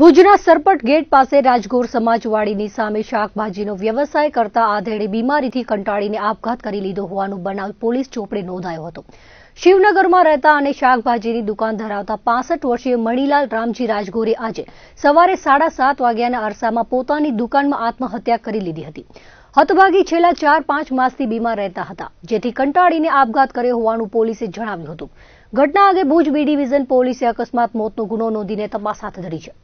ભુજના સરપટ ગેટ પાસે રાજગોર સમાજવાડીની સામે શાકભાજીનો વ્યવસાય કરતા આધેડે બીમારીથી કંટાળીને આપઘાત કરી લીધો હોવાનો બનાવ પોલીસ ચોપડે નોંધાયો હતો શિવનગરમાં રહેતા અને શાકભાજીની દુકાન ધરાવતા પાસઠ વર્ષીય મણીલાલ રામજી રાજગોરે આજે સવારે સાડા સાત વાગ્યાના અરસામાં પોતાની દુકાનમાં આત્મહત્યા કરી લીધી હતી હતભાગી છેલ્લા ચાર પાંચ માસથી બીમાર રહેતા હતા જેથી કંટાળીને આપઘાત કર્યો હોવાનું પોલીસે જણાવ્યું હતું ઘટના અંગે ભુજ બી ડિવિઝન પોલીસે અકસ્માત મોતનો ગુનો નોંધીને તપાસ હાથ ધરી છે